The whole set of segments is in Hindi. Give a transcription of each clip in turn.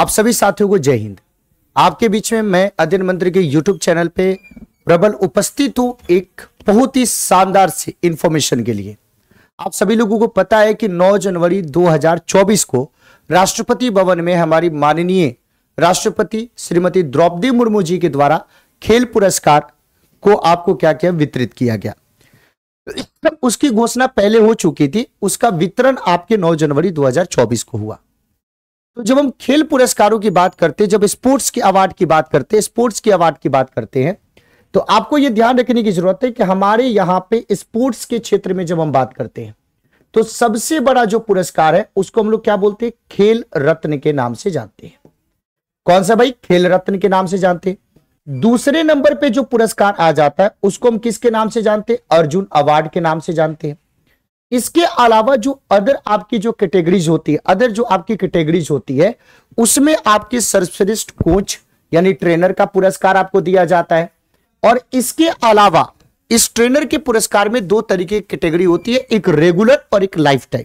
आप सभी साथियों को जय हिंद आपके बीच में मैं अध्ययन मंत्री के यूट्यूब चैनल पे प्रबल उपस्थित हूं एक बहुत ही शानदार से इंफॉर्मेशन के लिए आप सभी लोगों को पता है कि 9 जनवरी 2024 को राष्ट्रपति भवन में हमारी माननीय राष्ट्रपति श्रीमती द्रौपदी मुर्मू जी के द्वारा खेल पुरस्कार को आपको क्या क्या वितरित किया गया उसकी घोषणा पहले हो चुकी थी उसका वितरण आपके 9 जनवरी 2024 को हुआ तो जब हम खेल पुरस्कारों की बात करते हैं जब स्पोर्ट्स के अवार्ड की बात करते हैं स्पोर्ट्स के अवार्ड की बात करते हैं तो आपको यह ध्यान रखने की जरूरत है कि हमारे यहां पे स्पोर्ट्स के क्षेत्र में जब हम बात करते हैं तो सबसे बड़ा जो पुरस्कार है उसको हम लोग क्या बोलते हैं खेल रत्न के नाम से जानते हैं कौन सा भाई खेल रत्न के नाम से जानते हैं दूसरे नंबर पे जो पुरस्कार आ जाता है उसको हम किसके नाम से जानते हैं अर्जुन अवार्ड के नाम से जानते हैं इसके अलावा जो अदर आपकी जो कैटेगरीज होती है अदर जो आपकी कैटेगरीज होती है उसमें आपके सर्वश्रेष्ठ कोच यानी ट्रेनर का पुरस्कार आपको दिया जाता है और इसके अलावा इस ट्रेनर के पुरस्कार में दो तरीके की कैटेगरी होती है एक रेगुलर और एक लाइफ टाइम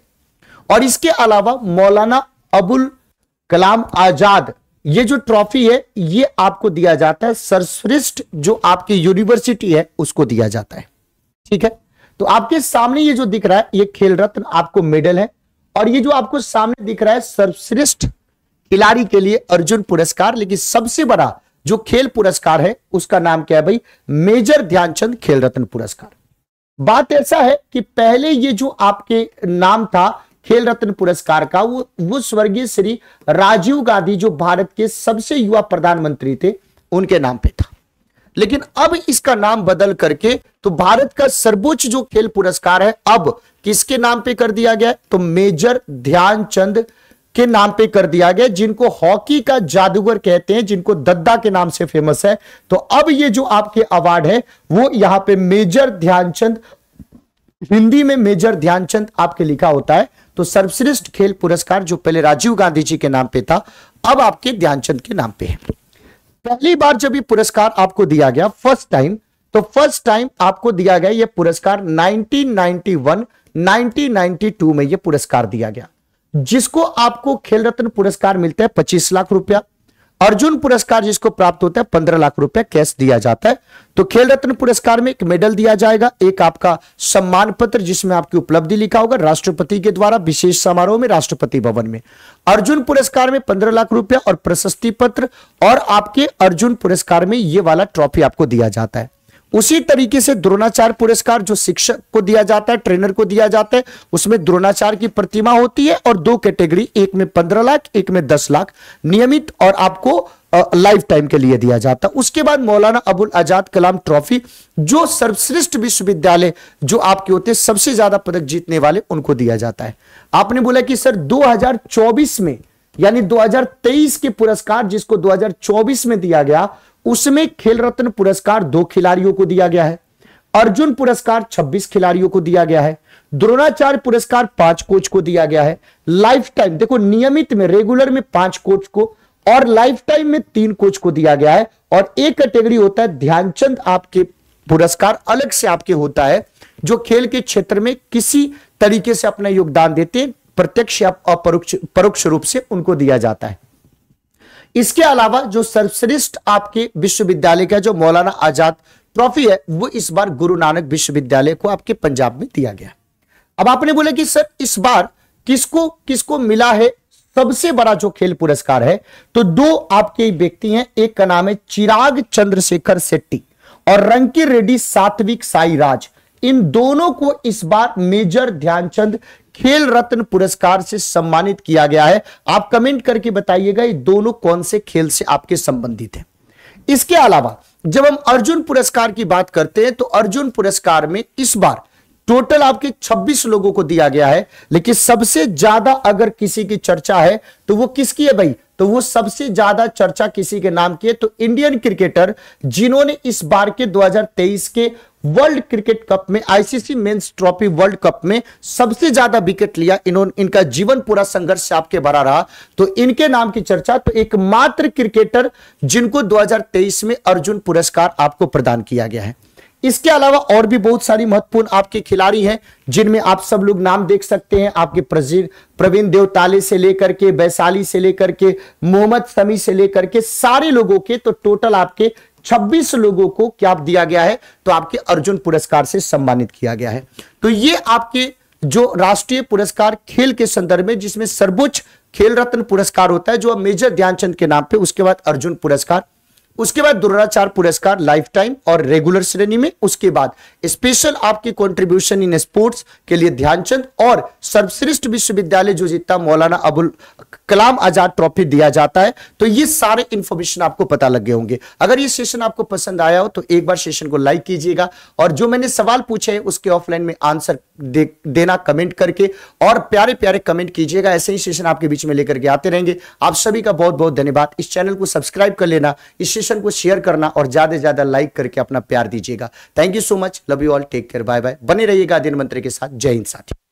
और इसके अलावा मौलाना अबुल कलाम आजाद ये जो ट्रॉफी है ये आपको दिया जाता है सर्वश्रेष्ठ जो आपकी यूनिवर्सिटी है उसको दिया जाता है ठीक है तो आपके सामने ये जो दिख रहा है ये खेल रत्न आपको मेडल है और ये जो आपको सामने दिख रहा है सर्वश्रेष्ठ खिलाड़ी के लिए अर्जुन पुरस्कार लेकिन सबसे बड़ा जो खेल पुरस्कार है उसका नाम क्या है भाई मेजर ध्यानचंद खेल रत्न पुरस्कार बात ऐसा है कि पहले ये जो आपके नाम था खेल रत्न पुरस्कार का वो वो स्वर्गीय श्री राजीव गांधी जो भारत के सबसे युवा प्रधानमंत्री थे उनके नाम पे था लेकिन अब इसका नाम बदल करके तो भारत का सर्वोच्च जो खेल पुरस्कार है अब किसके नाम पे कर दिया गया तो मेजर ध्यानचंद के नाम पे कर दिया गया जिनको हॉकी का जादूगर कहते हैं जिनको दद्दा के नाम से फेमस है तो अब ये जो आपके अवार्ड है वो यहां पे मेजर ध्यानचंद हिंदी में मेजर ध्यानचंद आपके लिखा होता है तो सर्वश्रेष्ठ खेल पुरस्कार जो पहले राजीव गांधी जी के नाम पे था अब आपके ध्यानचंद के नाम पे है पहली बार जब ये पुरस्कार आपको दिया गया फर्स्ट टाइम तो फर्स्ट टाइम आपको दिया गया ये पुरस्कार 1991 1992 में ये पुरस्कार दिया गया जिसको आपको खेल रत्न पुरस्कार मिलता है 25 लाख रुपया अर्जुन पुरस्कार जिसको प्राप्त होता है पंद्रह लाख रुपए कैश दिया जाता है तो खेल रत्न पुरस्कार में एक मेडल दिया जाएगा एक आपका सम्मान पत्र जिसमें आपकी उपलब्धि लिखा होगा राष्ट्रपति के द्वारा विशेष समारोह में राष्ट्रपति भवन में अर्जुन पुरस्कार में पंद्रह लाख रुपया और प्रशस्ति पत्र और आपके अर्जुन पुरस्कार में ये वाला ट्रॉफी आपको दिया जाता है उसी तरीके से द्रोणाचार्य पुरस्कार जो शिक्षक को दिया जाता है ट्रेनर को दिया जाता है उसमें द्रोणाचार्य की प्रतिमा होती है और दो कैटेगरी एक में पंद्रह लाख एक में दस लाख नियमित और आपको लाइफ टाइम के लिए दिया जाता है उसके बाद मौलाना अबुल आजाद कलाम ट्रॉफी जो सर्वश्रेष्ठ विश्वविद्यालय जो आपके होते हैं सबसे ज्यादा पदक जीतने वाले उनको दिया जाता है आपने बोला कि सर दो में यानी दो के पुरस्कार जिसको दो में दिया गया उसमें खेल रत्न पुरस्कार दो खिलाड़ियों को दिया गया है अर्जुन पुरस्कार 26 खिलाड़ियों को दिया गया है द्रोणाचार्य पुरस्कार पांच कोच को दिया गया है लाइफ टाइम देखो नियमित में रेगुलर में पांच कोच को और लाइफ टाइम में तीन कोच को दिया गया है और एक कैटेगरी होता है ध्यानचंद आपके पुरस्कार अलग से आपके होता है जो खेल के क्षेत्र में किसी तरीके से अपना योगदान देते प्रत्यक्ष या अपरोक्ष परोक्ष रूप से उनको दिया जाता है इसके अलावा जो सर्वश्रेष्ठ आपके विश्वविद्यालय का जो मौलाना आजाद ट्रॉफी है वो इस बार गुरु नानक विश्वविद्यालय को आपके पंजाब में दिया गया अब आपने बोला कि सर इस बार किसको किसको मिला है सबसे बड़ा जो खेल पुरस्कार है तो दो आपके व्यक्ति हैं एक का नाम है चिराग चंद्रशेखर सेट्टी और रंकी रेड्डी सात्विक साई राज इन दोनों को इस बार मेजर ध्यानचंद खेल रत्न पुरस्कार से सम्मानित किया गया है आप कमेंट करके बताइएगा ये दोनों कौन से खेल से आपके संबंधित हैं इसके अलावा जब हम अर्जुन पुरस्कार की बात करते हैं तो अर्जुन पुरस्कार में इस बार टोटल आपके 26 लोगों को दिया गया है लेकिन सबसे ज्यादा अगर किसी की चर्चा है तो वो किसकी है भाई तो वो सबसे ज्यादा चर्चा किसी के नाम की है तो इंडियन क्रिकेटर जिन्होंने इस बार के 2023 के वर्ल्ड क्रिकेट कप में ICC men's trophy world cup में सबसे ज्यादा विकेट लिया इन्होंने इनका जीवन पूरा संघर्ष आपके भरा रहा तो इनके नाम की चर्चा तो एकमात्र क्रिकेटर जिनको 2023 में अर्जुन पुरस्कार आपको प्रदान किया गया है इसके अलावा और भी बहुत सारी महत्वपूर्ण आपके खिलाड़ी हैं जिनमें आप सब लोग नाम देख सकते हैं आपके प्रवीण देवताले से लेकर के वैशाली से लेकर के मोहम्मद समी से लेकर के सारे लोगों के तो टोटल आपके छब्बीस लोगों को क्या दिया गया है तो आपके अर्जुन पुरस्कार से सम्मानित किया गया है तो ये आपके जो राष्ट्रीय पुरस्कार खेल के संदर्भ में जिसमें सर्वोच्च खेल रत्न पुरस्कार होता है जो मेजर ध्यानचंद के नाम पे उसके बाद अर्जुन पुरस्कार उसके बाद दुर्राचार पुरस्कार लाइफ टाइम और रेगुलर श्रेणी में उसके बाद स्पेशल आपके कंट्रीब्यूशन इन स्पोर्ट्स के लिए ध्यानचंद और सर्वश्रेष्ठ विश्वविद्यालय जो जीतता मौलाना अबुल कलाम आजाद ट्रॉफी दिया जाता है तो ये सारे इंफॉर्मेशन आपको पता लगे होंगे अगर ये सेशन आपको पसंद आया हो तो एक बार सेशन को लाइक कीजिएगा और जो मैंने सवाल पूछे हैं उसके ऑफलाइन में आंसर दे, देना कमेंट करके और प्यारे प्यारे कमेंट कीजिएगा ऐसे ही सेशन आपके बीच में लेकर के आते रहेंगे आप सभी का बहुत बहुत धन्यवाद इस चैनल को सब्सक्राइब कर लेना इस सेशन को शेयर करना और ज्यादा से ज्यादा लाइक करके अपना प्यार दीजिएगा thank you so much love you all take care bye bye बने रहिएगा दिन मंत्री के साथ जय हिंद साथी